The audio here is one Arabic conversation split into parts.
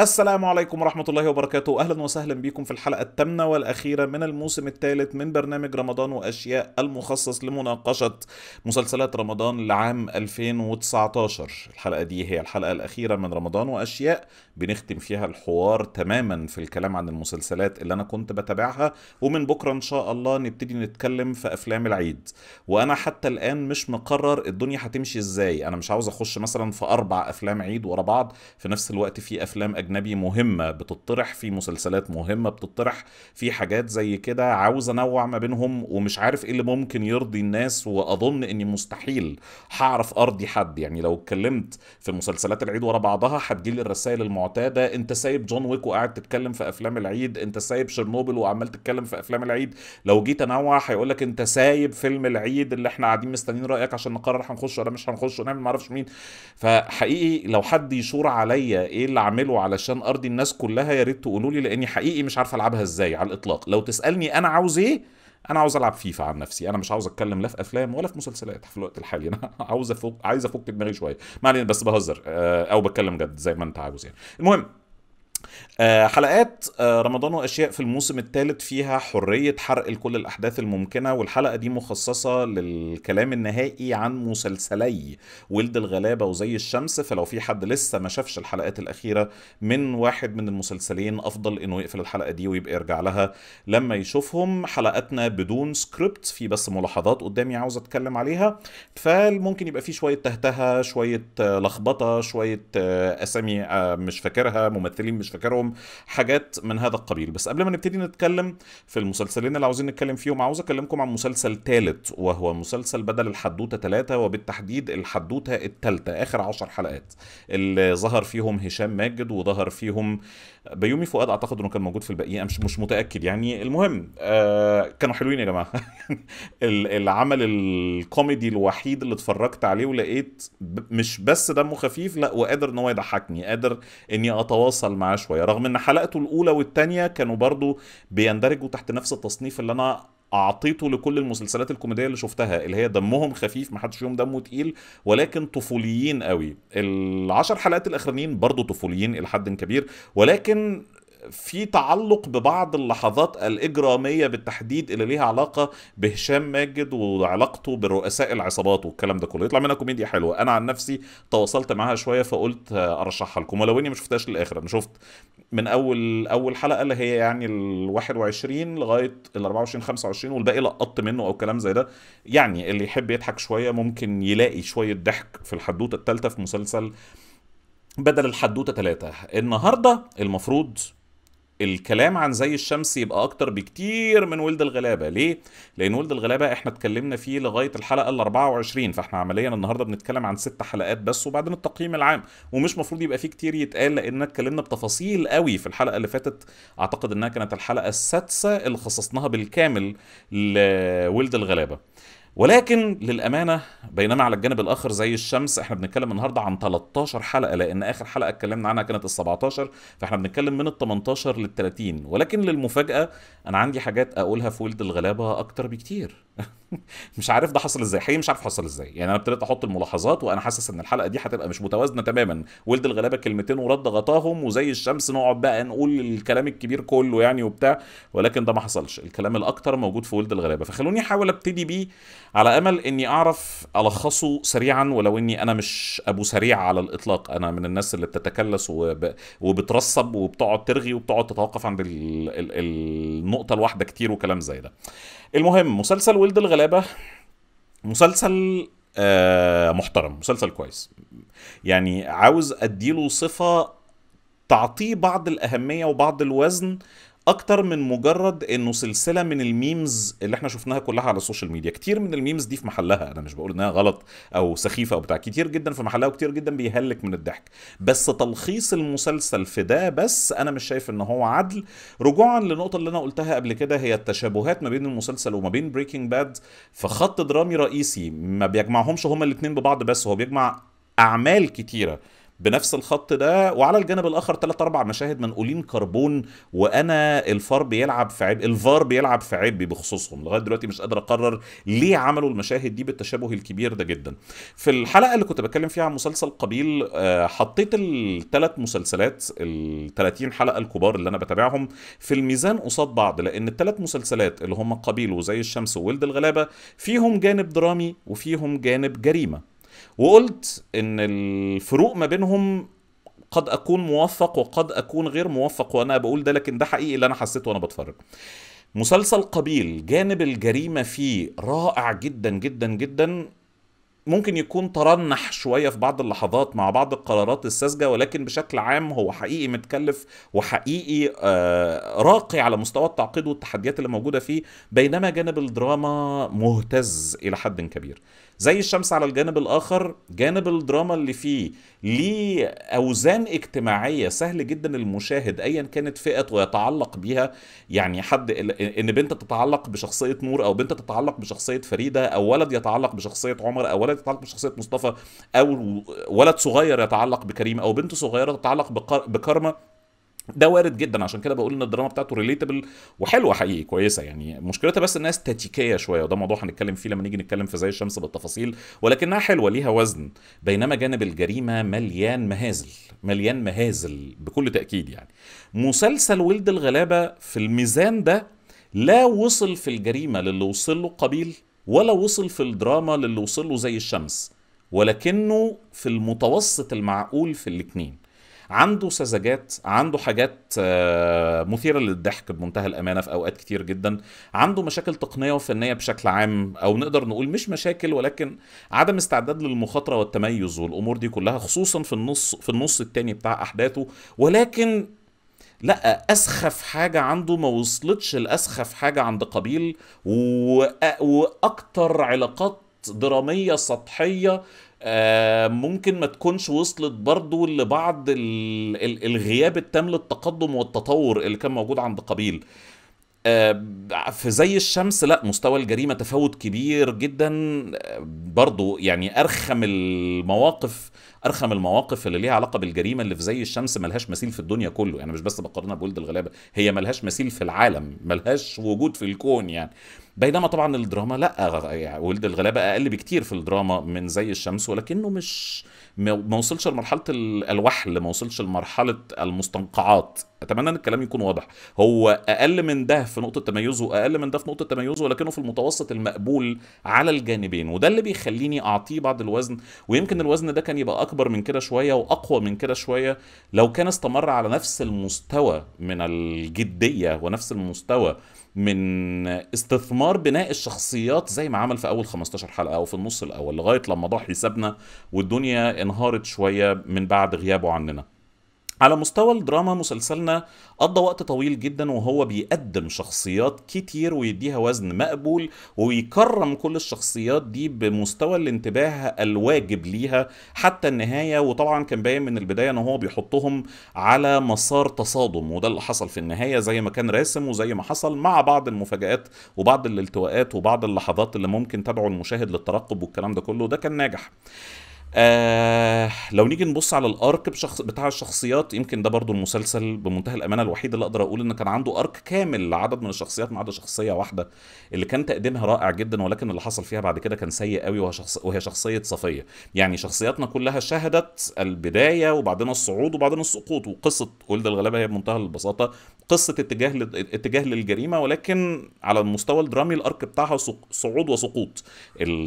السلام عليكم ورحمة الله وبركاته أهلا وسهلا بكم في الحلقة الثامنة والأخيرة من الموسم الثالث من برنامج رمضان وأشياء المخصص لمناقشة مسلسلات رمضان لعام 2019 الحلقة دي هي الحلقة الأخيرة من رمضان وأشياء بنختم فيها الحوار تماما في الكلام عن المسلسلات اللي أنا كنت بتابعها ومن بكرة إن شاء الله نبتدي نتكلم في أفلام العيد وأنا حتى الآن مش مقرر الدنيا هتمشي إزاي أنا مش عاوز أخش مثلا في أربع أفلام عيد ورا بعض في نفس الوقت في أفلام أجنبية اجنبي مهمه بتطرح في مسلسلات مهمه بتطرح في حاجات زي كده عاوز انوع ما بينهم ومش عارف ايه اللي ممكن يرضي الناس واظن اني مستحيل هعرف ارضي حد يعني لو اتكلمت في مسلسلات العيد ورا بعضها هتجيلي الرسائل المعتاده انت سايب جون ويك وقاعد تتكلم في افلام العيد انت سايب شرنوبل وعمال تتكلم في افلام العيد لو جيت انوع هيقول لك انت سايب فيلم العيد اللي احنا قاعدين مستنيين رايك عشان نقرر هنخش ولا مش هنخش ونعمل ما اعرفش مين فحقيقي لو حد يشور عليا ايه اللي اعمله على علشان ارضي الناس كلها يا ريت تقولوا لي لاني حقيقي مش عارف العبها ازاي على الاطلاق لو تسالني انا عاوز ايه انا عاوز العب فيفا عن نفسي انا مش عاوز اتكلم لا في افلام ولا في مسلسلات في الوقت الحالي انا عاوز افك عايز افك دماغي شويه ما علينا بس بهزر آه، او بتكلم جد زي ما انت عاوز يعني المهم آه، حلقات آه، رمضان واشياء في الموسم الثالث فيها حريه حرق لكل الاحداث الممكنه والحلقه دي مخصصه للكلام النهائي عن مسلسلي ولد الغلابه وزي الشمس فلو في حد لسه ما شافش الحلقات الاخيره من واحد من المسلسلين افضل انه يقفل الحلقه دي ويبقى يرجع لها لما يشوفهم حلقاتنا بدون سكريبت في بس ملاحظات قدامي عاوز اتكلم عليها فممكن يبقى في شويه تهتهه شويه آه، لخبطه شويه اسامي مش فاكرها ممثلين مش مش فاكرهم حاجات من هذا القبيل بس قبل ما نبتدي نتكلم في المسلسلين اللي عاوزين نتكلم فيهم عاوز اكلمكم عن مسلسل ثالث وهو مسلسل بدل الحدوته ثلاثة وبالتحديد الحدوته الثالثه اخر عشر حلقات اللي ظهر فيهم هشام ماجد وظهر فيهم بيومي فؤاد اعتقد انه كان موجود في البقيه مش مش متاكد يعني المهم آه كانوا حلوين يا جماعه العمل الكوميدي الوحيد اللي اتفرجت عليه ولقيت مش بس دمه خفيف لا وقادر ان هو يضحكني قادر اني اتواصل معاه شويه رغم ان حلقته الاولى والثانيه كانوا برضو بيندرجوا تحت نفس التصنيف اللي انا اعطيته لكل المسلسلات الكوميديه اللي شفتها اللي هي دمهم خفيف ما حدش فيهم دمه تقيل ولكن طفوليين قوي العشر حلقات الاخرانيين برضو طفوليين الى حد كبير ولكن في تعلق ببعض اللحظات الاجراميه بالتحديد اللي ليها علاقه بهشام ماجد وعلاقته برؤساء العصابات والكلام ده كله يطلع منها كوميديا حلوه انا عن نفسي تواصلت معاها شويه فقلت ارشحها لكم ولو اني ما شفتهاش للاخر انا شفت من اول اول حلقه اللي هي يعني ال 21 لغايه ال 24 25 والباقي لقطت منه او كلام زي ده يعني اللي يحب يضحك شويه ممكن يلاقي شويه ضحك في الحدوته الثالثه في مسلسل بدل الحدوته ثلاثة النهارده المفروض الكلام عن زي الشمس يبقى اكتر بكتير من ولد الغلابه ليه لان ولد الغلابه احنا اتكلمنا فيه لغايه الحلقه ال 24 فاحنا عمليا النهارده بنتكلم عن ست حلقات بس وبعدين التقييم العام ومش مفروض يبقى فيه كتير يتقال لان اتكلمنا بتفاصيل قوي في الحلقه اللي فاتت اعتقد انها كانت الحلقه السادسه اللي خصصناها بالكامل لولد الغلابه ولكن للامانه بينما على الجانب الاخر زي الشمس احنا بنتكلم النهارده عن 13 حلقه لان اخر حلقه اتكلمنا عنها كانت ال 17 فاحنا بنتكلم من ال 18 لل 30 ولكن للمفاجاه انا عندي حاجات اقولها في ولد الغلابه اكتر بكتير مش عارف ده حصل ازاي حقيقي مش عارف حصل ازاي يعني انا ابتديت احط الملاحظات وانا حاسس ان الحلقه دي هتبقى مش متوازنه تماما ولد الغلابه كلمتين ورد غطاهم وزي الشمس نقعد بقى نقول الكلام الكبير كله يعني وبتاع ولكن ده ما حصلش الكلام الاكتر موجود في ولد الغلابه فخلوني احاول ابتدي بيه على امل اني اعرف الخصه سريعا ولو اني انا مش ابو سريع على الاطلاق انا من الناس اللي بتتكلس وب... وبترسب وبتقعد ترغي وبتقعد تتوقف عند ال... ال... النقطه الواحده كتير وكلام زي ده المهم مسلسل ولد الغلابه مسلسل آه محترم مسلسل كويس يعني عاوز اديله صفه تعطيه بعض الاهميه وبعض الوزن اكتر من مجرد انه سلسله من الميمز اللي احنا شفناها كلها على السوشيال ميديا كتير من الميمز دي في محلها انا مش بقول انها غلط او سخيفه او بتاع كتير جدا في محلها وكتير جدا بيهلك من الضحك بس تلخيص المسلسل في ده بس انا مش شايف ان هو عدل رجوعا للنقطه اللي انا قلتها قبل كده هي التشابهات ما بين المسلسل وما بين بريكنج باد في خط درامي رئيسي ما بيجمعهمش هما الاثنين ببعض بس هو بيجمع اعمال كتيره بنفس الخط ده وعلى الجانب الاخر ثلاث اربع مشاهد منقولين كربون وانا الفار بيلعب في عيب الفار بيلعب في عبي بخصوصهم لغايه دلوقتي مش قادر اقرر ليه عملوا المشاهد دي بالتشابه الكبير ده جدا في الحلقه اللي كنت بتكلم فيها عن مسلسل قبيل آه، حطيت الثلاث مسلسلات ال 30 حلقه الكبار اللي انا بتابعهم في الميزان قصاد بعض لان الثلاث مسلسلات اللي هم قبيل وزي الشمس وولد الغلابه فيهم جانب درامي وفيهم جانب جريمه وقلت ان الفروق ما بينهم قد اكون موفق وقد اكون غير موفق وانا بقول ده لكن ده حقيقي اللي انا حسيته وانا بتفرج مسلسل قبيل جانب الجريمه فيه رائع جدا جدا جدا ممكن يكون ترنح شوية في بعض اللحظات مع بعض القرارات الساذجة ولكن بشكل عام هو حقيقي متكلف وحقيقي آه، راقي على مستوى التعقيد والتحديات اللي موجودة فيه بينما جانب الدراما مهتز إلى حد كبير زي الشمس على الجانب الاخر جانب الدراما اللي فيه ليه اوزان اجتماعيه سهل جدا المشاهد ايا كانت فئته يتعلق بيها يعني حد ان بنت تتعلق بشخصيه نور او بنت تتعلق بشخصيه فريده او ولد يتعلق بشخصيه عمر او ولد يتعلق بشخصيه مصطفى او ولد صغير يتعلق بكريم او بنت صغيره تتعلق بكرمه ده وارد جدا عشان كده بقول ان الدراما بتاعته ريليتابل وحلوه حقيقي كويسه يعني مشكلتها بس انها استاتيكيه شويه وده موضوع هنتكلم فيه لما نيجي نتكلم في زي الشمس بالتفاصيل ولكنها حلوه ليها وزن بينما جانب الجريمه مليان مهازل مليان مهازل بكل تاكيد يعني مسلسل ولد الغلابه في الميزان ده لا وصل في الجريمه للي وصل له قبيل ولا وصل في الدراما للي وصل له زي الشمس ولكنه في المتوسط المعقول في الاثنين عنده سذاجات عنده حاجات آه، مثيره للضحك بمنتهى الامانه في اوقات كتير جدا عنده مشاكل تقنيه وفنيه بشكل عام او نقدر نقول مش مشاكل ولكن عدم استعداد للمخاطره والتميز والامور دي كلها خصوصا في النص في النص التاني بتاع احداثه ولكن لا اسخف حاجه عنده ما وصلتش لاسخف حاجه عند قبيل واكتر علاقات دراميه سطحيه آه، ممكن ما تكونش وصلت برضو لبعض الغياب التام للتقدم والتطور اللي كان موجود عند قبيل آه، في زي الشمس لا مستوى الجريمة تفاوت كبير جدا آه، برضو يعني أرخم المواقف أرخم المواقف اللي ليها علاقة بالجريمة اللي في زي الشمس ملهاش مثيل في الدنيا كله يعني مش بس بقارنها بولد الغلابة هي ملهاش مثيل في العالم ملهاش وجود في الكون يعني بينما طبعا الدراما لا يعني ولد الغلابه اقل بكتير في الدراما من زي الشمس ولكنه مش ما وصلش لمرحله الوحل ما وصلش لمرحله المستنقعات اتمنى ان الكلام يكون واضح هو اقل من ده في نقطه تميزه اقل من ده في نقطه تميزه ولكنه في المتوسط المقبول على الجانبين وده اللي بيخليني اعطيه بعض الوزن ويمكن الوزن ده كان يبقى اكبر من كده شويه واقوى من كده شويه لو كان استمر على نفس المستوى من الجديه ونفس المستوى من استثمار بناء الشخصيات زي ما عمل في اول 15 حلقه او في النص الاول لغايه لما ضاع حسابنا والدنيا انهارت شويه من بعد غيابه عننا على مستوى الدراما مسلسلنا قضى وقت طويل جدا وهو بيقدم شخصيات كتير ويديها وزن مقبول ويكرم كل الشخصيات دي بمستوى الانتباه الواجب ليها حتى النهايه وطبعا كان باين من البدايه ان هو بيحطهم على مسار تصادم وده اللي حصل في النهايه زي ما كان راسم وزي ما حصل مع بعض المفاجات وبعض الالتواءات وبعض اللحظات اللي ممكن تبعه المشاهد للترقب والكلام ده كله ده كان ناجح آه لو نيجي نبص على الارك بشخص بتاع الشخصيات يمكن ده برضو المسلسل بمنتهى الامانه الوحيد اللي اقدر اقول ان كان عنده ارك كامل لعدد من الشخصيات ما عدا شخصيه واحده اللي كان تقديمها رائع جدا ولكن اللي حصل فيها بعد كده كان سيء قوي وهي, وهي شخصيه صفيه يعني شخصياتنا كلها شهدت البدايه وبعدين الصعود وبعدين السقوط وقصه ولد الغلابه هي بمنتهى البساطه قصه اتجاه اتجاه للجريمه ولكن على المستوى الدرامي الارك بتاعها صعود وسقوط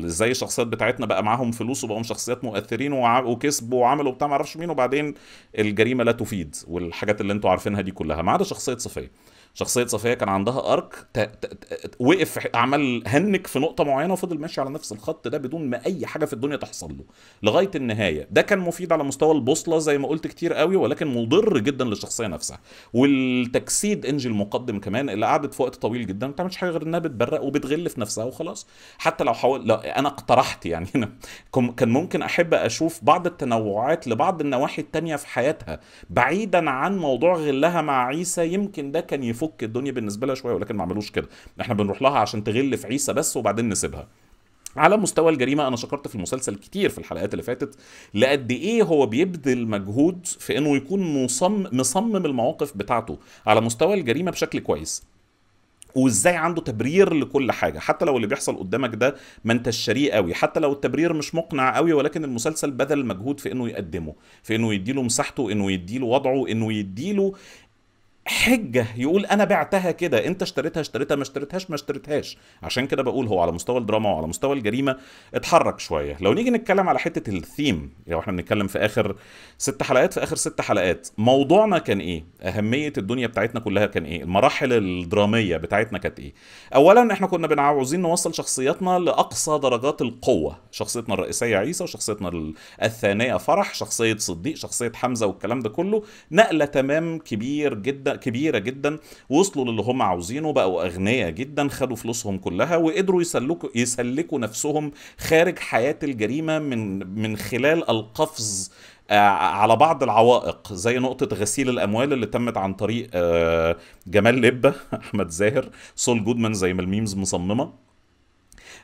ازاي الشخصيات بتاعتنا بقى معاهم فلوس وبقوا شخصيات مؤثرين وكسبوا وعملوا بتاع ما اعرفش مين وبعدين الجريمه لا تفيد والحاجات اللي انتوا عارفينها دي كلها ما عدا شخصيه صفيه شخصيه صفيه كان عندها ارك ت... ت... ت... وقف عمل هنك في نقطه معينه وفضل ماشي على نفس الخط ده بدون ما اي حاجه في الدنيا تحصل له لغايه النهايه ده كان مفيد على مستوى البوصله زي ما قلت كتير قوي ولكن مضر جدا للشخصيه نفسها والتجسيد انجي المقدم كمان اللي قعدت في وقت طويل جدا ما بتعملش حاجه غير انها بتبرق وبتغل في نفسها وخلاص حتى لو حاول لا انا اقترحت يعني أنا كان ممكن احب اشوف بعض التنوعات لبعض النواحي التانية في حياتها بعيدا عن موضوع غلها مع عيسى يمكن ده كان يفوق يفك الدنيا بالنسبه لها شويه ولكن ما عملوش كده احنا بنروح لها عشان تغل في عيسى بس وبعدين نسيبها على مستوى الجريمة أنا شكرت في المسلسل كتير في الحلقات اللي فاتت لقد إيه هو بيبذل مجهود في إنه يكون مصمم, مصمم المواقف بتاعته على مستوى الجريمة بشكل كويس وازاي عنده تبرير لكل حاجه حتى لو اللي بيحصل قدامك ده ما انتش شريه قوي حتى لو التبرير مش مقنع قوي ولكن المسلسل بذل مجهود في انه يقدمه في انه يديله مساحته انه يديله وضعه انه يديله حجه يقول انا بعتها كده انت اشتريتها اشتريتها ما اشتريتهاش ما اشتريتهاش عشان كده بقول هو على مستوى الدراما وعلى مستوى الجريمه اتحرك شويه لو نيجي نتكلم على حته الثيم لو احنا بنتكلم في اخر ست حلقات في اخر ست حلقات موضوعنا كان ايه اهميه الدنيا بتاعتنا كلها كان ايه المراحل الدراميه بتاعتنا كانت ايه اولا احنا كنا عاوزين نوصل شخصياتنا لاقصى درجات القوه شخصيتنا الرئيسيه عيسى وشخصيتنا الثانيه فرح شخصيه صديق شخصيه حمزه والكلام ده كله نقله تمام كبير جدا مبالغ كبيره جدا وصلوا للي هم عاوزينه بقوا اغنياء جدا خدوا فلوسهم كلها وقدروا يسلكوا يسلكوا نفسهم خارج حياه الجريمه من من خلال القفز آه، على بعض العوائق زي نقطة غسيل الأموال اللي تمت عن طريق آه، جمال لبة أحمد زاهر سول جودمان زي ما الميمز مصممة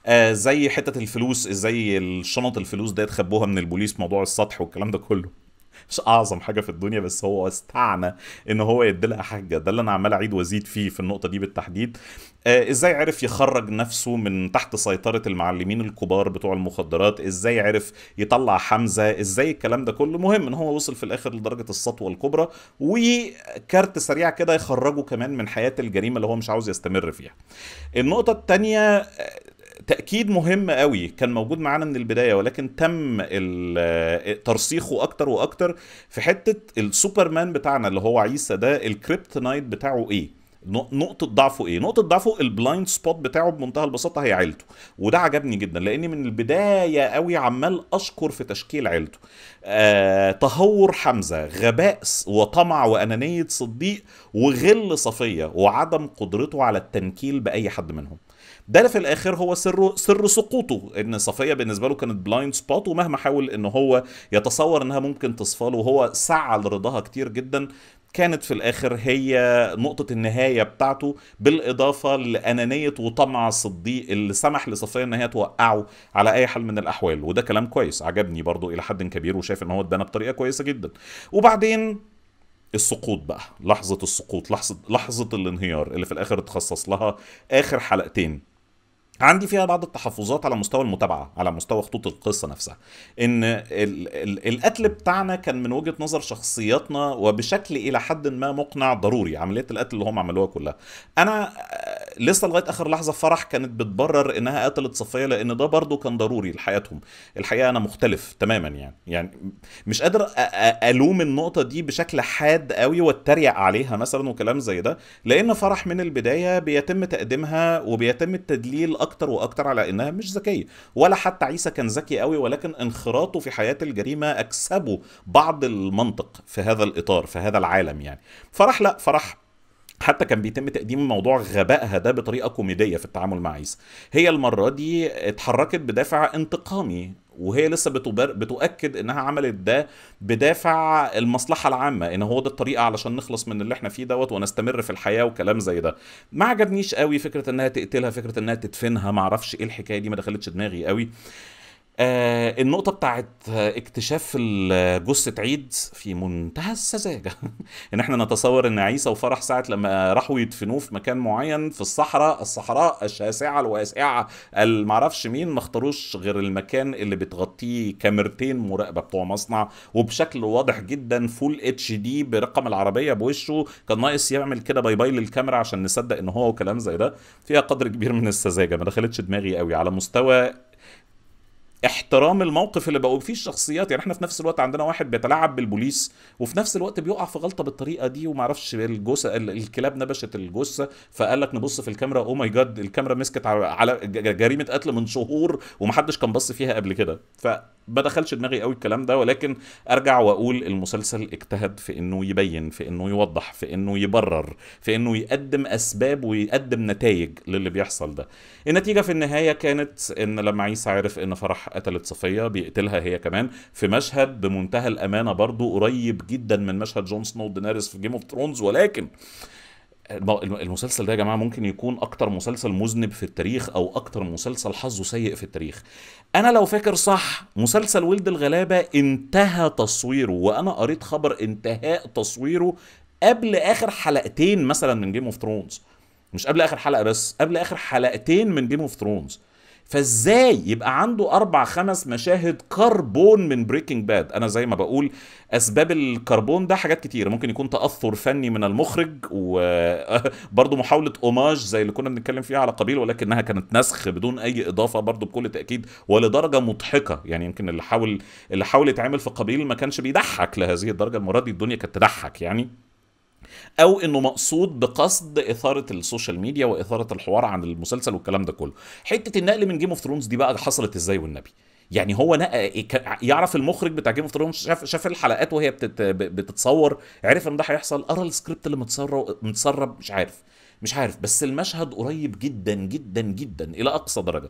آه، زي حتة الفلوس زي الشنط الفلوس ديت خبوها من البوليس موضوع السطح والكلام ده كله مش اعظم حاجه في الدنيا بس هو استعنى ان هو يديلها حاجه ده اللي انا عمال اعيد وازيد فيه في النقطه دي بالتحديد آه، ازاي عرف يخرج نفسه من تحت سيطره المعلمين الكبار بتوع المخدرات ازاي عرف يطلع حمزه ازاي الكلام ده كله مهم ان هو وصل في الاخر لدرجه السطوه الكبرى وكارت سريع كده يخرجه كمان من حياه الجريمه اللي هو مش عاوز يستمر فيها النقطه الثانيه آه، تاكيد مهم قوي كان موجود معانا من البدايه ولكن تم ترسيخه اكتر واكتر في حته السوبرمان بتاعنا اللي هو عيسى ده الكريبتونايت بتاعه ايه نقطة ضعفه ايه؟ نقطة ضعفه البلايند سبوت بتاعه بمنتهى البساطة هي عيلته، وده عجبني جدا لأني من البداية قوي عمال أشكر في تشكيل عيلته. آه، تهور حمزة، غباء وطمع وأنانية صديق وغل صفية وعدم قدرته على التنكيل بأي حد منهم. ده في الاخر هو سر سر سقوطه ان صفيه بالنسبه له كانت بلايند سبوت ومهما حاول ان هو يتصور انها ممكن تصفى له وهو سعى لرضاها كتير جدا كانت في الاخر هي نقطة النهاية بتاعته بالاضافة لانانية وطمع الصديق اللي سمح لصفية ان هي توقعه على اي حال من الاحوال وده كلام كويس عجبني برضو الى حد كبير وشايف ان هو ادانا بطريقة كويسة جدا وبعدين السقوط بقى لحظة السقوط لحظة لحظة الانهيار اللي في الاخر اتخصص لها اخر حلقتين عندي فيها بعض التحفظات على مستوى المتابعه على مستوى خطوط القصه نفسها ان ال ال القتل بتاعنا كان من وجهه نظر شخصياتنا وبشكل الى حد ما مقنع ضروري عمليه القتل اللي هم عملوها كلها انا لسه لغايه اخر لحظه فرح كانت بتبرر انها قتلت صفيه لان ده برضه كان ضروري لحياتهم الحقيقه انا مختلف تماما يعني يعني مش قادر الوم النقطه دي بشكل حاد قوي واتريق عليها مثلا وكلام زي ده لان فرح من البدايه بيتم تقديمها وبيتم التدليل اكتر واكتر على انها مش ذكيه ولا حتى عيسى كان ذكي قوي ولكن انخراطه في حياه الجريمه اكسبه بعض المنطق في هذا الاطار في هذا العالم يعني فرح لا فرح حتى كان بيتم تقديم موضوع غبائها ده بطريقه كوميديه في التعامل مع عيسى هي المره دي اتحركت بدافع انتقامي وهي لسه بتبر... بتؤكد انها عملت ده بدافع المصلحه العامه ان هو ده الطريقه علشان نخلص من اللي احنا فيه دوت ونستمر في الحياه وكلام زي ده ما عجبنيش قوي فكره انها تقتلها فكره انها تدفنها ما اعرفش ايه الحكايه دي ما دخلتش دماغي قوي آه النقطة بتاعت اكتشاف جثة عيد في منتهى السذاجة ان احنا نتصور ان عيسى وفرح ساعة لما راحوا يدفنوه في مكان معين في الصحراء الصحراء الشاسعة الواسعة المعرفش مين ما اختاروش غير المكان اللي بتغطيه كاميرتين مراقبة بتوع مصنع وبشكل واضح جدا فول اتش دي برقم العربية بوشه كان ناقص يعمل كده باي باي للكاميرا عشان نصدق ان هو وكلام زي ده فيها قدر كبير من السذاجة ما دخلتش دماغي قوي على مستوى احترام الموقف اللي بقوا فيه الشخصيات يعني احنا في نفس الوقت عندنا واحد بيتلاعب بالبوليس وفي نفس الوقت بيقع في غلطه بالطريقه دي وما اعرفش الجثه الكلاب نبشت الجثه فقال لك نبص في الكاميرا او ماي جاد الكاميرا مسكت على جريمه قتل من شهور ومحدش كان بص فيها قبل كده فما دخلش دماغي قوي الكلام ده ولكن ارجع واقول المسلسل اجتهد في انه يبين في انه يوضح في انه يبرر في انه يقدم اسباب ويقدم نتائج للي بيحصل ده النتيجه في النهايه كانت ان لما عيسى عرف ان فرح قتلت صفية بيقتلها هي كمان في مشهد بمنتهى الأمانة برضو قريب جدا من مشهد جون سنو دينارس في جيم اوف ثرونز ولكن المسلسل ده يا جماعه ممكن يكون اكتر مسلسل مذنب في التاريخ او اكتر مسلسل حظه سيء في التاريخ انا لو فاكر صح مسلسل ولد الغلابه انتهى تصويره وانا قريت خبر انتهاء تصويره قبل اخر حلقتين مثلا من جيم اوف ثرونز مش قبل اخر حلقه بس قبل اخر حلقتين من جيم اوف ثرونز فازاي يبقى عنده اربع خمس مشاهد كربون من بريكنج باد انا زي ما بقول اسباب الكربون ده حاجات كتير ممكن يكون تاثر فني من المخرج وبرضه محاوله اوماج زي اللي كنا بنتكلم فيها على قبيل ولكنها كانت نسخ بدون اي اضافه برضه بكل تاكيد ولدرجه مضحكه يعني يمكن اللي حاول اللي حاول يتعمل في قبيل ما كانش بيضحك لهذه الدرجه المره دي الدنيا كانت تضحك يعني او انه مقصود بقصد اثاره السوشيال ميديا واثاره الحوار عن المسلسل والكلام ده كله حته النقل من جيم اوف ثرونز دي بقى حصلت ازاي والنبي يعني هو إيه، يعرف المخرج بتاع جيم اوف ثرونز شاف شاف الحلقات وهي بتتصور عرف ان ده هيحصل قرا السكريبت اللي متسرب متسرب مش عارف مش عارف بس المشهد قريب جدا جدا جدا الى اقصى درجه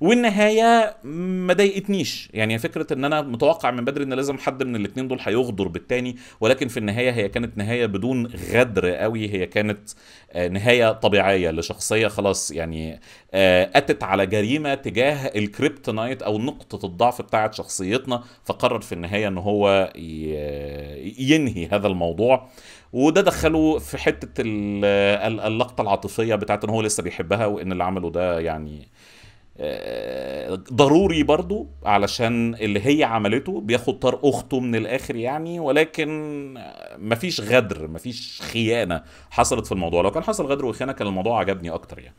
والنهايه ما ضايقتنيش يعني فكره ان انا متوقع من بدري ان لازم حد من الاثنين دول هيغدر بالتاني ولكن في النهايه هي كانت نهايه بدون غدر قوي هي كانت آه، نهايه طبيعيه لشخصيه خلاص يعني آه، اتت على جريمه تجاه الكريبتونايت او نقطه الضعف بتاعه شخصيتنا فقرر في النهايه ان هو ينهي هذا الموضوع وده دخله في حته اللقطه العاطفيه بتاعت ان هو لسه بيحبها وان اللي عمله ده يعني آه، ضروري برضو علشان اللي هي عملته بياخد طار اخته من الاخر يعني ولكن مفيش غدر مفيش خيانه حصلت في الموضوع لو كان حصل غدر وخيانه كان الموضوع عجبني اكتر يعني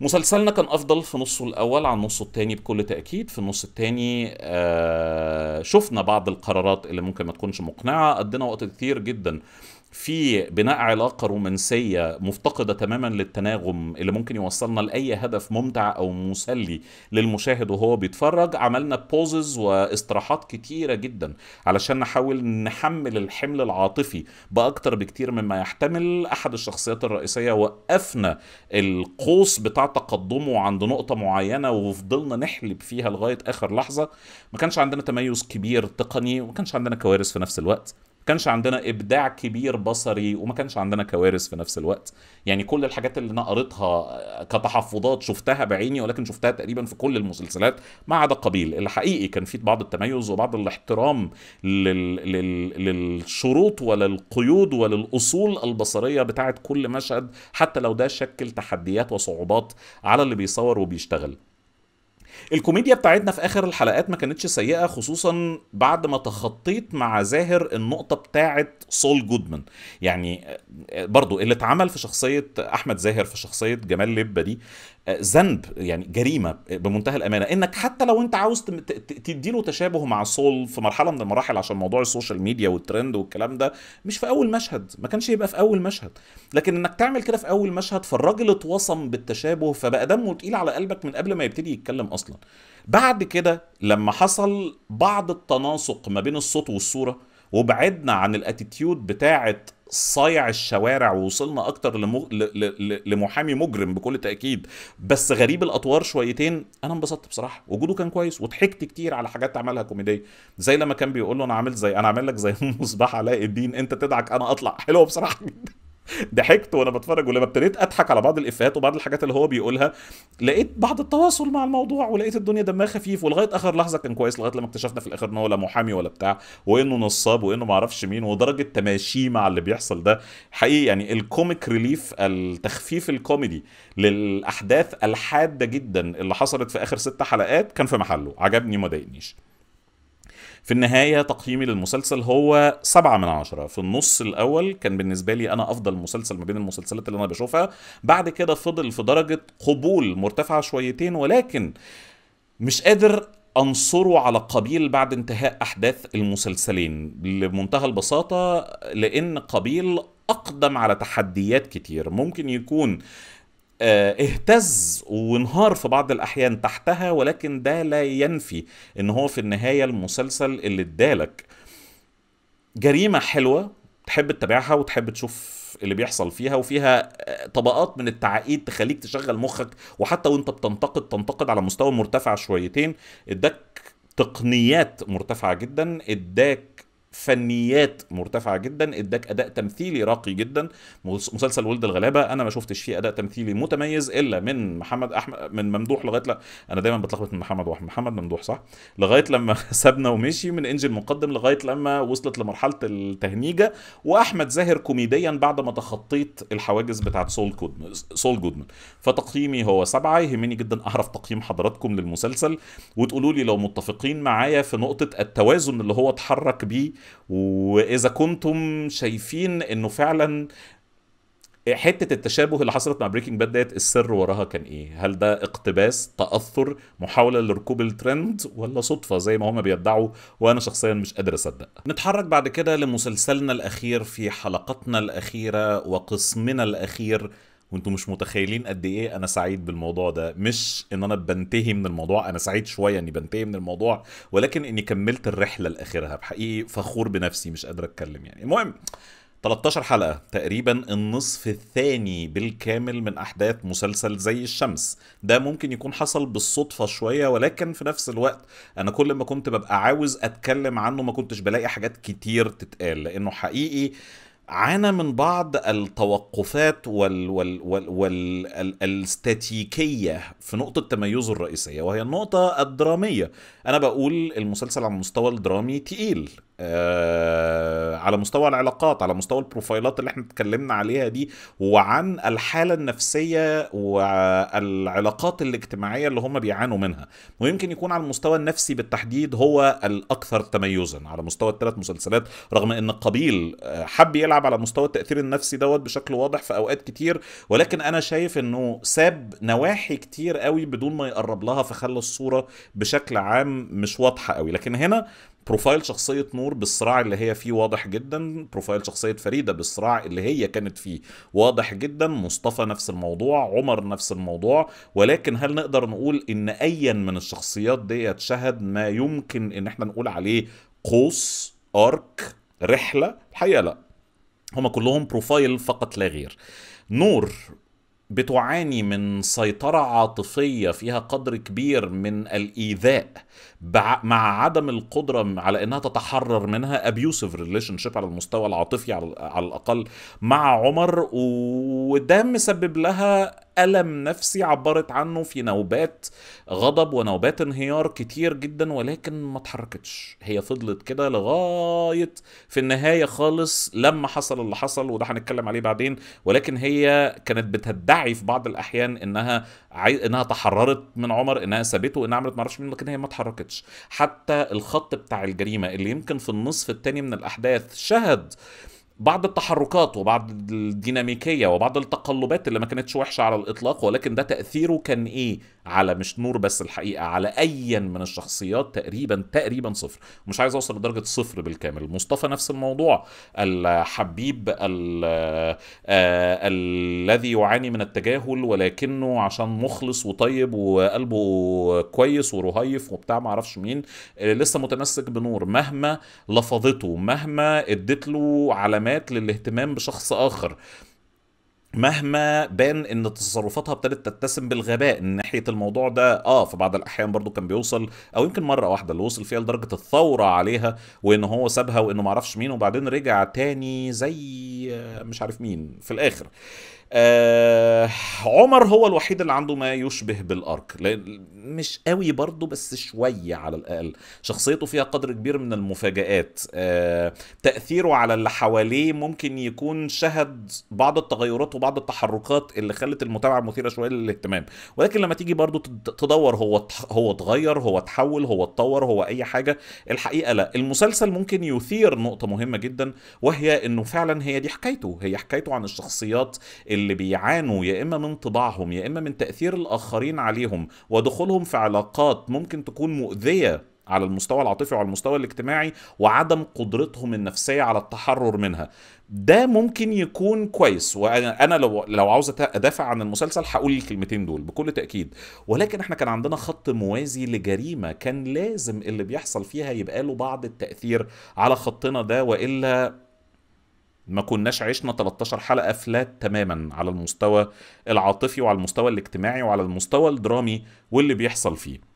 مسلسلنا كان افضل في نصه الاول عن نصه التاني بكل تاكيد في النص التاني آه، شفنا بعض القرارات اللي ممكن ما تكونش مقنعه قضينا وقت كتير جدا في بناء علاقة رومانسية مفتقدة تماما للتناغم اللي ممكن يوصلنا لأي هدف ممتع أو مسلي للمشاهد وهو بيتفرج عملنا بوزز واستراحات كتيرة جدا علشان نحاول نحمل الحمل العاطفي بأكتر بكتير مما يحتمل أحد الشخصيات الرئيسية وقفنا القوس بتاع تقدمه عند نقطة معينة وفضلنا نحلب فيها لغاية آخر لحظة ما كانش عندنا تميز كبير تقني وما كانش عندنا كوارث في نفس الوقت كانش عندنا ابداع كبير بصري وما كانش عندنا كوارث في نفس الوقت يعني كل الحاجات اللي انا قريتها كتحفظات شفتها بعيني ولكن شفتها تقريبا في كل المسلسلات ما عدا قبيل اللي حقيقي كان في بعض التميز وبعض الاحترام لل... لل... للشروط وللقيود وللاصول البصريه بتاعه كل مشهد حتى لو ده شكل تحديات وصعوبات على اللي بيصور وبيشتغل الكوميديا بتاعتنا في اخر الحلقات ما كانتش سيئه خصوصا بعد ما تخطيت مع زاهر النقطه بتاعه سول جودمان يعني برضو اللي اتعمل في شخصيه احمد زاهر في شخصيه جمال لبه دي ذنب يعني جريمه بمنتهى الامانه انك حتى لو انت عاوز تديله تشابه مع سول في مرحله من المراحل عشان موضوع السوشيال ميديا والترند والكلام ده مش في اول مشهد ما كانش يبقى في اول مشهد لكن انك تعمل كده في اول مشهد فالراجل اتوصم بالتشابه فبقى دمه تقيل على قلبك من قبل ما يبتدي يتكلم اصلا اصلا بعد كده لما حصل بعض التناسق ما بين الصوت والصوره وبعدنا عن الاتيتيود بتاعه صايع الشوارع ووصلنا اكتر لمو... ل... ل... لمحامي مجرم بكل تاكيد بس غريب الاطوار شويتين انا انبسطت بصراحه وجوده كان كويس وضحكت كتير على حاجات عملها كوميديه زي لما كان بيقول له انا عامل زي انا عامل لك زي مصباح علاء الدين انت تدعك انا اطلع حلوه بصراحه جدا ضحكت وانا بتفرج ولما ابتديت اضحك على بعض الافيهات وبعض الحاجات اللي هو بيقولها لقيت بعض التواصل مع الموضوع ولقيت الدنيا دمها خفيف ولغايه اخر لحظه كان كويس لغايه لما اكتشفنا في الاخر ان هو لا محامي ولا بتاع وانه نصاب وانه ما اعرفش مين ودرجه تماشيه مع اللي بيحصل ده حقيقي يعني الكوميك ريليف التخفيف الكوميدي للاحداث الحاده جدا اللي حصلت في اخر ست حلقات كان في محله عجبني ما ضايقنيش في النهاية تقييمي للمسلسل هو سبعة من عشرة في النص الأول كان بالنسبة لي أنا أفضل مسلسل ما بين المسلسلات اللي أنا بشوفها بعد كده فضل في درجة قبول مرتفعة شويتين ولكن مش قادر انصره على قبيل بعد انتهاء احداث المسلسلين بمنتهى البساطه لان قبيل اقدم على تحديات كتير ممكن يكون آه آه، اهتز وانهار في بعض الاحيان تحتها ولكن ده لا ينفي ان هو في النهايه المسلسل اللي ادالك جريمه حلوه تحب تتابعها وتحب تشوف اللي بيحصل فيها وفيها آه، طبقات من التعقيد تخليك تشغل مخك وحتى وانت بتنتقد تنتقد على مستوى مرتفع شويتين اداك تقنيات مرتفعه جدا اداك فنيات مرتفعه جدا اداك اداء تمثيلي راقي جدا مسلسل ولد الغلابه انا ما شفتش فيه اداء تمثيلي متميز الا من محمد احمد من ممدوح لغايه لا انا دايما بتلخبط من محمد واحمد محمد ممدوح صح لغايه لما سابنا ومشي من انجل مقدم لغايه لما وصلت لمرحله التهنيجه واحمد زاهر كوميديا بعد ما تخطيت الحواجز بتاعت سول جودمان سول جودمان فتقييمي هو سبعه يهمني جدا اعرف تقييم حضراتكم للمسلسل وتقولوا لي لو متفقين معايا في نقطه التوازن اللي هو اتحرك بيه واذا كنتم شايفين انه فعلا حته التشابه اللي حصلت مع بريكنج باد ديت السر وراها كان ايه؟ هل ده اقتباس تاثر محاوله لركوب الترند ولا صدفه زي ما هما بيدعوا وانا شخصيا مش قادر اصدق. نتحرك بعد كده لمسلسلنا الاخير في حلقتنا الاخيره وقسمنا الاخير وانتم مش متخيلين قد ايه انا سعيد بالموضوع ده مش ان انا بنتهي من الموضوع انا سعيد شويه اني بنتهي من الموضوع ولكن اني كملت الرحله لاخرها بحقيقي فخور بنفسي مش قادر اتكلم يعني المهم 13 حلقة تقريبا النصف الثاني بالكامل من أحداث مسلسل زي الشمس ده ممكن يكون حصل بالصدفة شوية ولكن في نفس الوقت أنا كل ما كنت ببقى عاوز أتكلم عنه ما كنتش بلاقي حاجات كتير تتقال لأنه حقيقي عانى من بعض التوقفات وال وال وال والاستاتيكيه في نقطه تميزه الرئيسيه وهي النقطه الدراميه انا بقول المسلسل على المستوى الدرامي تقيل آه على مستوى العلاقات على مستوى البروفايلات اللي احنا اتكلمنا عليها دي وعن الحالة النفسية والعلاقات الاجتماعية اللي هم بيعانوا منها ويمكن يكون على المستوى النفسي بالتحديد هو الأكثر تميزا على مستوى الثلاث مسلسلات رغم ان قبيل آه، حب يلعب على مستوى التأثير النفسي دوت بشكل واضح في أوقات كتير ولكن أنا شايف انه ساب نواحي كتير قوي بدون ما يقرب لها فخلى الصورة بشكل عام مش واضحة قوي لكن هنا بروفايل شخصية نور بالصراع اللي هي فيه واضح جدا بروفايل شخصية فريدة بالصراع اللي هي كانت فيه واضح جدا مصطفى نفس الموضوع عمر نفس الموضوع ولكن هل نقدر نقول ان ايا من الشخصيات ديت شهد ما يمكن ان احنا نقول عليه قوس ارك رحلة الحقيقة لا هما كلهم بروفايل فقط لا غير نور بتعاني من سيطرة عاطفية فيها قدر كبير من الإيذاء مع عدم القدرة على إنها تتحرر منها أبيوسف ريليشن شيب على المستوى العاطفي على الأقل مع عمر وده مسبب لها ألم نفسي عبرت عنه في نوبات غضب ونوبات انهيار كتير جدا ولكن ما اتحركتش هي فضلت كده لغاية في النهاية خالص لما حصل اللي حصل وده هنتكلم عليه بعدين ولكن هي كانت بتدعي في بعض الأحيان إنها عاي... إنها تحررت من عمر إنها سابته إنها عملت معرفش مين لكن هي ما اتحركتش حتى الخط بتاع الجريمة اللي يمكن في النصف التاني من الأحداث شهد بعض التحركات وبعض الديناميكية وبعض التقلبات اللي ما كانتش وحشة على الإطلاق ولكن ده تأثيره كان إيه على مش نور بس الحقيقة على أيا من الشخصيات تقريبا تقريبا صفر مش عايز أوصل لدرجة صفر بالكامل مصطفى نفس الموضوع الحبيب آه، الذي يعاني من التجاهل ولكنه عشان مخلص وطيب وقلبه كويس ورهيف وبتاع معرفش مين آه، لسه متمسك بنور مهما لفظته مهما ادت له علامات معلومات للاهتمام بشخص آخر مهما بان ان تصرفاتها ابتدت تتسم بالغباء من ناحيه الموضوع ده اه في بعض الاحيان برضو كان بيوصل او يمكن مره واحده اللي وصل فيها لدرجه الثوره عليها وان هو سابها وانه معرفش مين وبعدين رجع تاني زي مش عارف مين في الاخر آه عمر هو الوحيد اللي عنده ما يشبه بالارك مش قوي برضه بس شويه على الاقل شخصيته فيها قدر كبير من المفاجات آه تاثيره على اللي حواليه ممكن يكون شهد بعض التغيرات وبعض التحركات اللي خلت المتابعه مثيره شويه للاهتمام ولكن لما تيجي برضه تدور هو هو اتغير هو اتحول هو اتطور هو اي حاجه الحقيقه لا المسلسل ممكن يثير نقطه مهمه جدا وهي انه فعلا هي دي حكايته هي حكايته عن الشخصيات اللي اللي بيعانوا يا اما من طباعهم يا اما من تاثير الاخرين عليهم ودخولهم في علاقات ممكن تكون مؤذيه على المستوى العاطفي وعلى المستوى الاجتماعي وعدم قدرتهم النفسيه على التحرر منها ده ممكن يكون كويس وانا لو لو عاوز ادافع عن المسلسل هقول الكلمتين دول بكل تاكيد ولكن احنا كان عندنا خط موازي لجريمه كان لازم اللي بيحصل فيها يبقى له بعض التاثير على خطنا ده والا ما كناش عشنا 13 حلقه فلات تماما على المستوى العاطفي وعلى المستوى الاجتماعي وعلى المستوى الدرامي واللي بيحصل فيه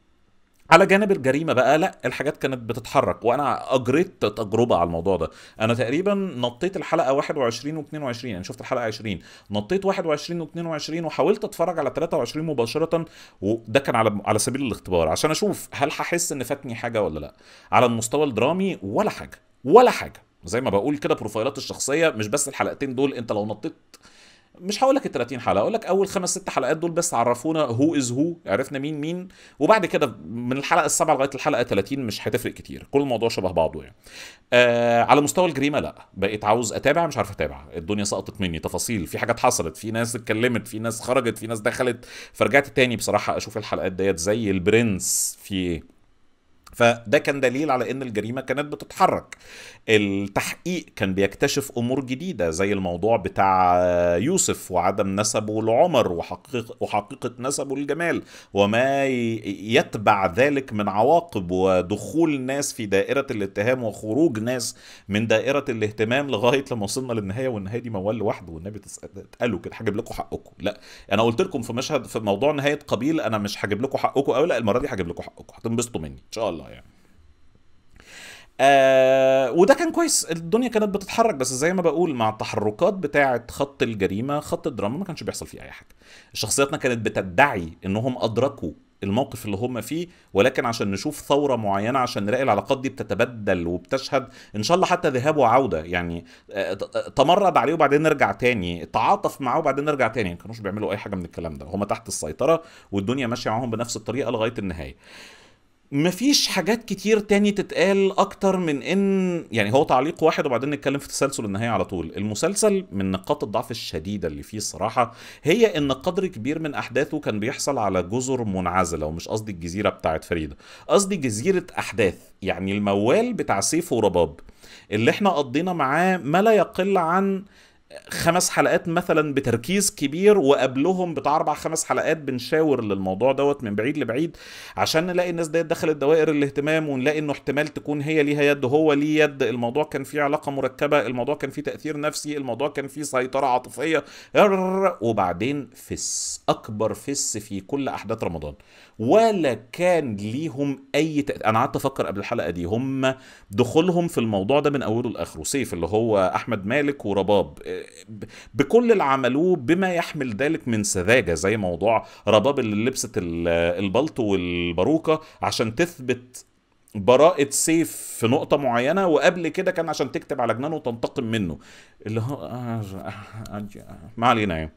على جانب الجريمه بقى لا الحاجات كانت بتتحرك وانا اجريت تجربه على الموضوع ده انا تقريبا نطيت الحلقه 21 و22 يعني شفت الحلقه 20 نطيت 21 و22 وحاولت اتفرج على 23 مباشره وده كان على على سبيل الاختبار عشان اشوف هل هحس ان فاتني حاجه ولا لا على المستوى الدرامي ولا حاجه ولا حاجه زي ما بقول كده بروفايلات الشخصيه مش بس الحلقتين دول انت لو نطيت مش هقول لك ال 30 حلقه اقول لك اول خمس ست حلقات دول بس عرفونا هو از هو عرفنا مين مين وبعد كده من الحلقه السابعه لغايه الحلقه 30 مش هتفرق كتير كل الموضوع شبه بعضه يعني آه على مستوى الجريمه لا بقيت عاوز اتابع مش عارف اتابع الدنيا سقطت مني تفاصيل في حاجات حصلت في ناس اتكلمت في ناس خرجت في ناس دخلت فرجعت تاني بصراحه اشوف الحلقات ديت زي البرنس في ايه فده كان دليل على ان الجريمه كانت بتتحرك التحقيق كان بيكتشف امور جديده زي الموضوع بتاع يوسف وعدم نسبه لعمر وحقيقه وحقيقه نسبه لجمال وما يتبع ذلك من عواقب ودخول ناس في دائره الاتهام وخروج ناس من دائره الاهتمام لغايه لما وصلنا للنهايه والنهايه دي موال لوحده والنبي تسالوا كده هجيب لكم حقكم لا انا قلت لكم في مشهد في موضوع نهايه قبيل انا مش هجيب لكم حقكم قوي لا المره دي هجيب لكم حقكم هتنبسطوا مني ان شاء الله يعني آه وده كان كويس الدنيا كانت بتتحرك بس زي ما بقول مع التحركات بتاعه خط الجريمه خط الدراما ما كانش بيحصل فيه اي حاجه شخصياتنا كانت بتدعي انهم ادركوا الموقف اللي هم فيه ولكن عشان نشوف ثوره معينه عشان نلاقي العلاقات دي بتتبدل وبتشهد ان شاء الله حتى ذهاب وعوده يعني آه، آه، تمرد عليه وبعدين نرجع تاني تعاطف معاه وبعدين نرجع تاني ما كانوش بيعملوا اي حاجه من الكلام ده هم تحت السيطره والدنيا ماشيه معاهم بنفس الطريقه لغايه النهايه مفيش حاجات كتير تاني تتقال اكتر من ان يعني هو تعليق واحد وبعدين نتكلم في تسلسل النهايه على طول المسلسل من نقاط الضعف الشديده اللي فيه الصراحه هي ان قدر كبير من احداثه كان بيحصل على جزر منعزله ومش قصدي الجزيره بتاعت فريده قصدي جزيره احداث يعني الموال بتاع سيف ورباب اللي احنا قضينا معاه ما لا يقل عن خمس حلقات مثلا بتركيز كبير وقبلهم بتاع اربع خمس حلقات بنشاور للموضوع دوت من بعيد لبعيد عشان نلاقي الناس ديت دخلت دوائر الاهتمام ونلاقي انه احتمال تكون هي ليها يد هو ليه يد الموضوع كان فيه علاقه مركبه الموضوع كان فيه تاثير نفسي الموضوع كان فيه سيطره عاطفيه وبعدين فس اكبر فس في كل احداث رمضان ولا كان ليهم اي تأ... انا قعدت افكر قبل الحلقه دي هم دخولهم في الموضوع ده من اوله لاخره سيف اللي هو احمد مالك ورباب آه، بكل اللي عملوه بما يحمل ذلك من سذاجه زي موضوع رباب اللي لبست البلطو والباروكه عشان تثبت براءة سيف في نقطة معينة وقبل كده كان عشان تكتب على جنانه وتنتقم منه اللي هو أه، أه، ما علينا يعني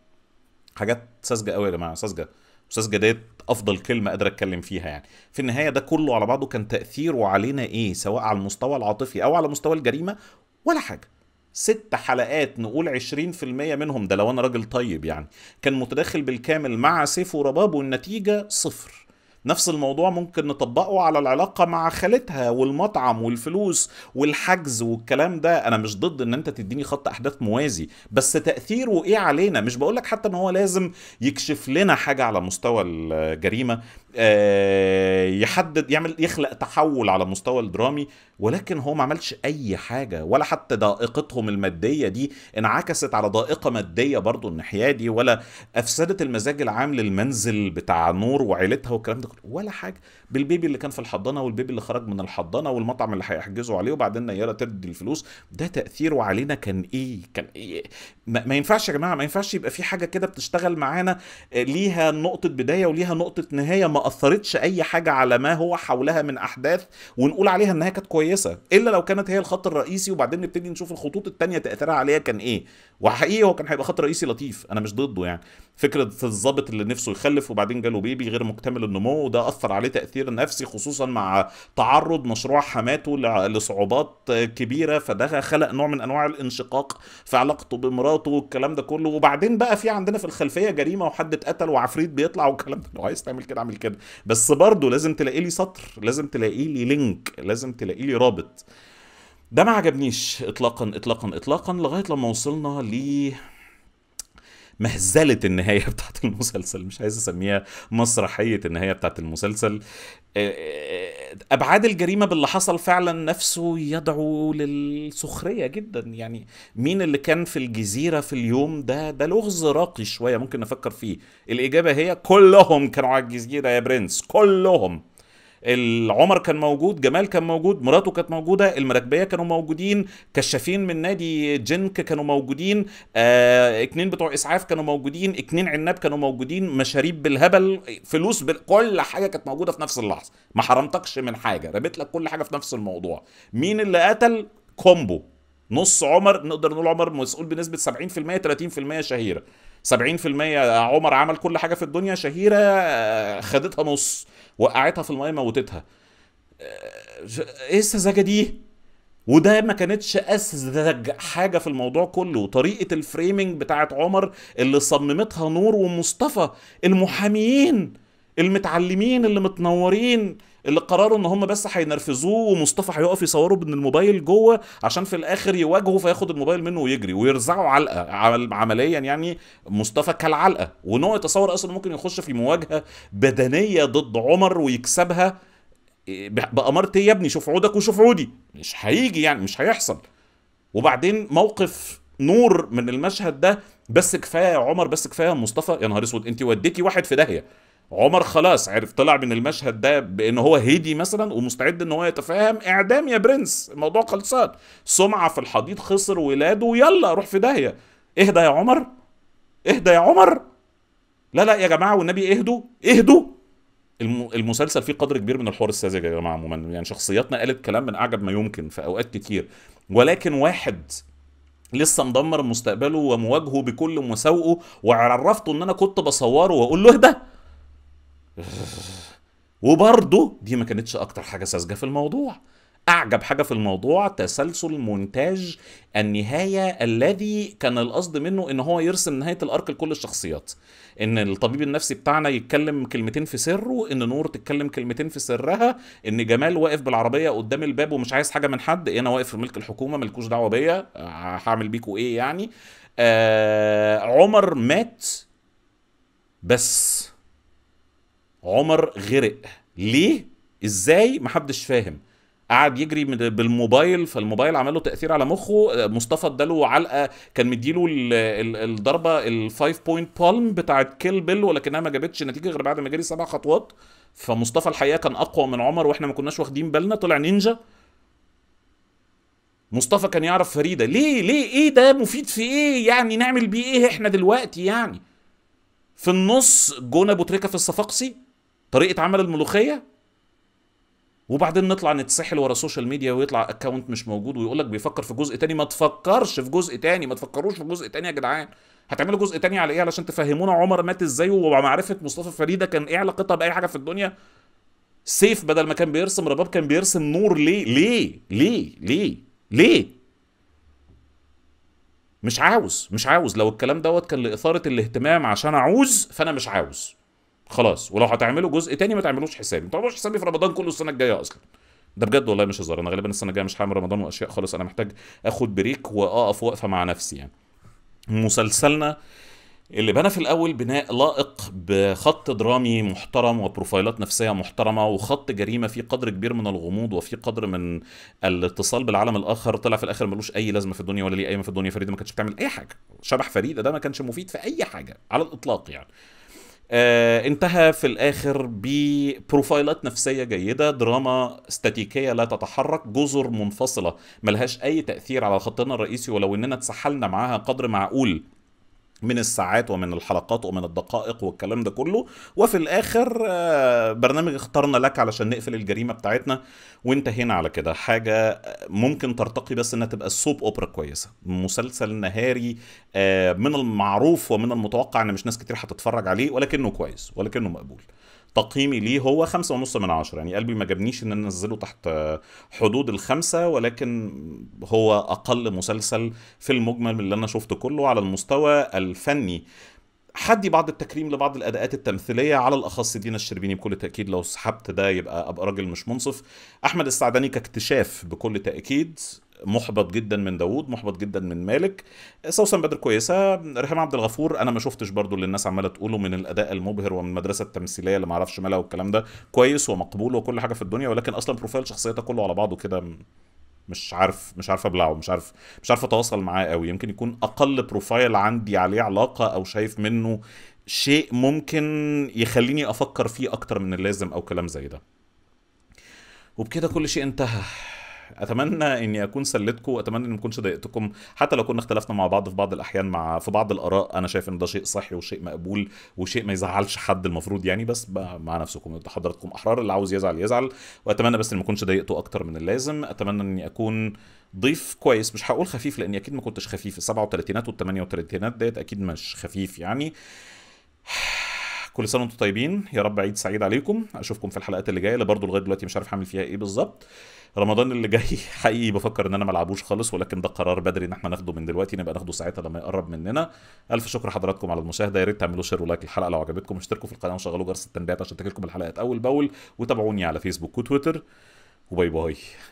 حاجات ساذجة قوي يا جماعة ساذجة ساذجة ديت افضل كلمه قادر اتكلم فيها يعني في النهايه ده كله على بعضه كان تاثيره علينا ايه سواء على المستوى العاطفي او على مستوى الجريمه ولا حاجه ست حلقات نقول المية منهم ده لو انا راجل طيب يعني كان متداخل بالكامل مع سيف ورباب والنتيجه صفر نفس الموضوع ممكن نطبقه على العلاقة مع خالتها والمطعم والفلوس والحجز والكلام ده انا مش ضد ان انت تديني خط احداث موازي بس تأثيره ايه علينا مش بقولك حتى ان هو لازم يكشف لنا حاجة على مستوى الجريمة آه، يحدد يعمل يخلق تحول على مستوى الدرامي ولكن هو ما عملش اي حاجه ولا حتى ضائقتهم الماديه دي انعكست على ضائقه ماديه برضو الناحيه دي ولا افسدت المزاج العام للمنزل بتاع نور وعيلتها والكلام ده صفر ولا حاجه بالبيبي اللي كان في الحضانه والبيبي اللي خرج من الحضانه والمطعم اللي هيحجزوا عليه وبعدين يلا تدي الفلوس ده تاثيره علينا كان ايه كان إيه؟ ما, ما ينفعش يا جماعه ما ينفعش يبقى في حاجه كده بتشتغل معانا آه، ليها نقطه بدايه وليها نقطه نهايه ما اثرتش اي حاجه على ما هو حولها من احداث ونقول عليها انها كانت كويسه الا لو كانت هي الخط الرئيسي وبعدين نبتدي نشوف الخطوط الثانيه تاثيرها عليها كان ايه وحقيقي هو كان هيبقى خط رئيسي لطيف انا مش ضده يعني فكره الظابط اللي نفسه يخلف وبعدين جاله بيبي غير مكتمل النمو وده اثر عليه تاثير نفسي خصوصا مع تعرض مشروع حماته لصعوبات كبيره فده خلق نوع من انواع الانشقاق في علاقته بمراته والكلام ده كله وبعدين بقى في عندنا في الخلفيه جريمه وحد اتقتل وعفريت بيطلع والكلام ده لو عايز تعمل كده اعمل كده بس برضه لازم تلاقي لي سطر لازم تلاقي لي لينك لازم تلاقي لي رابط ده ما عجبنيش اطلاقا اطلاقا اطلاقا لغايه لما وصلنا ليه مهزله النهايه بتاعت المسلسل مش عايز اسميها مسرحيه النهايه بتاعت المسلسل آه، آه، ابعاد الجريمه باللي حصل فعلا نفسه يدعو للسخريه جدا يعني مين اللي كان في الجزيره في اليوم ده ده لغز راقي شويه ممكن نفكر فيه الاجابه هي كلهم كانوا على الجزيره يا برنس كلهم العمر كان موجود جمال كان موجود مراته كانت موجوده المراكبيه كانوا موجودين كشافين من نادي جنك كانوا موجودين آه اتنين بتوع اسعاف كانوا موجودين اتنين عناب كانوا موجودين مشاريب بالهبل فلوس بال... كل حاجه كانت موجوده في نفس اللحظه ما حرمتكش من حاجه ربيت لك كل حاجه في نفس الموضوع مين اللي قتل كومبو نص عمر نقدر نقول عمر مسؤول بنسبه 70% 30% شهيره 70% عمر عمل كل حاجه في الدنيا شهيره آه، خدتها نص وقعتها في الميه موتتها آه، ايه السذاجه دي وده ما كانتش اسذج حاجه في الموضوع كله طريقه الفريمنج بتاعت عمر اللي صممتها نور ومصطفى المحاميين المتعلمين اللي متنورين اللي قرروا ان هم بس هينرفزوه ومصطفى هيقف يصوره من الموبايل جوه عشان في الاخر يواجهه فياخد الموبايل منه ويجري ويرزعه علقه عمليا يعني مصطفى كالعلقه وان هو يتصور اصلا ممكن يخش في مواجهه بدنيه ضد عمر ويكسبها إيه، بامارتي إيه يا ابني شوف عودك وشوف عودي مش هيجي يعني مش هيحصل وبعدين موقف نور من المشهد ده بس كفايه يا عمر بس كفايه يا مصطفى يا نهار اسود انت وديتي واحد في داهيه عمر خلاص عرف طلع من المشهد ده بان هو هيدي مثلا ومستعد ان هو يتفاهم اعدام يا برنس الموضوع خلصان سمعه في الحضيض خسر ولاده ويلا روح في داهيه اهدى يا عمر اهدى يا عمر لا لا يا جماعه والنبي اهدوا اهدوا المسلسل فيه قدر كبير من الحوار الساذج يا جماعه عموما يعني شخصياتنا قالت كلام من اعجب ما يمكن في اوقات كتير ولكن واحد لسه مدمر مستقبله ومواجهه بكل مساوئه وعرفته ان انا كنت بصوره واقول له اهدى وبرضه دي ما كانتش اكتر حاجه ساذجه في الموضوع اعجب حاجه في الموضوع تسلسل مونتاج النهايه الذي كان القصد منه ان هو يرسم نهايه الارك لكل الشخصيات ان الطبيب النفسي بتاعنا يتكلم كلمتين في سره ان نور تتكلم كلمتين في سرها ان جمال واقف بالعربيه قدام الباب ومش عايز حاجه من حد انا واقف في ملك الحكومه ملكوش دعوه بيا هعمل بيكوا ايه يعني آه عمر مات بس عمر غرق ليه ازاي محدش فاهم قعد يجري بالموبايل فالموبايل عمل له تاثير على مخه مصطفى اداله علقه كان مديله الضربه الفايف بوينت بالم بتاعت كيل بيل ولكنها ما جابتش نتيجه غير بعد ما جري سبع خطوات فمصطفى الحقيقه كان اقوى من عمر واحنا ما كناش واخدين بالنا طلع نينجا مصطفى كان يعرف فريده ليه ليه ايه ده مفيد في ايه يعني نعمل بيه ايه احنا دلوقتي يعني في النص جون ابو تريكه في الصفاقسي طريقه عمل الملوخيه وبعدين نطلع نتسحل ورا السوشيال ميديا ويطلع اكونت مش موجود ويقول لك بيفكر في جزء تاني ما تفكرش في جزء تاني ما تفكروش في جزء تاني يا جدعان هتعملوا جزء تاني على ايه علشان تفهمونا عمر مات ازاي ومعرفه مصطفى فريده كان ايه علاقتها باي حاجه في الدنيا سيف بدل ما كان بيرسم رباب كان بيرسم نور ليه ليه ليه ليه ليه مش عاوز مش عاوز لو الكلام دوت كان لاثاره الاهتمام عشان اعوز فانا مش عاوز خلاص ولو هتعملوا جزء تاني ما تعملوش حسابي ما تعملوش حسابي في رمضان كله السنه الجايه اصلا ده بجد والله مش هزار انا غالبا السنه الجايه مش هعمل رمضان واشياء خالص انا محتاج اخد بريك واقف وقفه مع نفسي يعني مسلسلنا اللي بنى في الاول بناء لائق بخط درامي محترم وبروفايلات نفسيه محترمه وخط جريمه فيه قدر كبير من الغموض وفيه قدر من الاتصال بالعالم الاخر طلع في الاخر ملوش اي لازمه في الدنيا ولا ليه قايمه في الدنيا فريده ما كانتش بتعمل اي حاجه شبح فريده ده ما كانش مفيد في اي حاجه على الاطلاق يعني آه انتهى في الاخر ببروفايلات نفسيه جيده دراما استاتيكيه لا تتحرك جزر منفصله ملهاش اي تاثير على خطنا الرئيسي ولو اننا اتسحلنا معاها قدر معقول من الساعات ومن الحلقات ومن الدقائق والكلام ده كله وفي الاخر آه، برنامج اخترنا لك علشان نقفل الجريمه بتاعتنا وانتهينا على كده حاجه آه، ممكن ترتقي بس انها تبقى السوب اوبرا كويسه مسلسل نهاري آه، من المعروف ومن المتوقع ان مش ناس كتير هتتفرج عليه ولكنه كويس ولكنه مقبول تقييمي ليه هو خمسة ونص من عشرة يعني قلبي ما جابنيش ان انا انزله تحت حدود الخمسة ولكن هو اقل مسلسل في المجمل من اللي انا شفته كله على المستوى الفني حدي بعض التكريم لبعض الاداءات التمثيليه على الاخص دينا الشربيني بكل تاكيد لو سحبت ده يبقى ابقى راجل مش منصف احمد السعداني كاكتشاف بكل تاكيد محبط جدا من داوود محبط جدا من مالك سوسن بدر كويسه ريهام عبد الغفور انا ما شفتش برضو اللي الناس عماله تقوله من الاداء المبهر ومن المدرسه التمثيليه اللي ما اعرفش مالها والكلام ده كويس ومقبول وكل حاجه في الدنيا ولكن اصلا بروفايل شخصيته كله على بعضه كده مش عارف مش عارف ابلعه مش عارف مش عارف اتواصل معاه قوي يمكن يكون اقل بروفايل عندي عليه علاقه او شايف منه شيء ممكن يخليني افكر فيه اكتر من اللازم او كلام زي ده وبكده كل شيء انتهى اتمنى اني اكون سلتكم واتمنى اني ما اكونش ضايقتكم حتى لو كنا اختلفنا مع بعض في بعض الاحيان مع في بعض الاراء انا شايف ان ده شيء صحي وشيء مقبول وشيء ما يزعلش حد المفروض يعني بس مع نفسكم انتوا حضراتكم احرار اللي عاوز يزعل يزعل واتمنى بس اني ما اكونش ضايقته اكتر من اللازم اتمنى اني اكون ضيف كويس مش هقول خفيف لاني اكيد ما كنتش خفيف السبعة وتلاتينات والثمانية وتلاتينات ديت اكيد مش خفيف يعني كل سنه وانتم طيبين يا رب عيد سعيد عليكم اشوفكم في الحلقات اللي جايه اللي برضه لغايه دلوقتي مش عارف هعمل فيها ايه بالظبط رمضان اللي جاي حقيقي بفكر ان انا ما العبوش خالص ولكن ده قرار بدري ان احنا ناخده من دلوقتي نبقى ناخده ساعتها لما يقرب مننا الف شكر حضراتكم على المشاهده يا ريت تعملوا شير ولايك للحلقه لو عجبتكم اشتركوا في القناه وشغلوا جرس التنبيهات عشان تجيلكم الحلقات اول باول وتابعوني على فيسبوك وتويتر وباي باي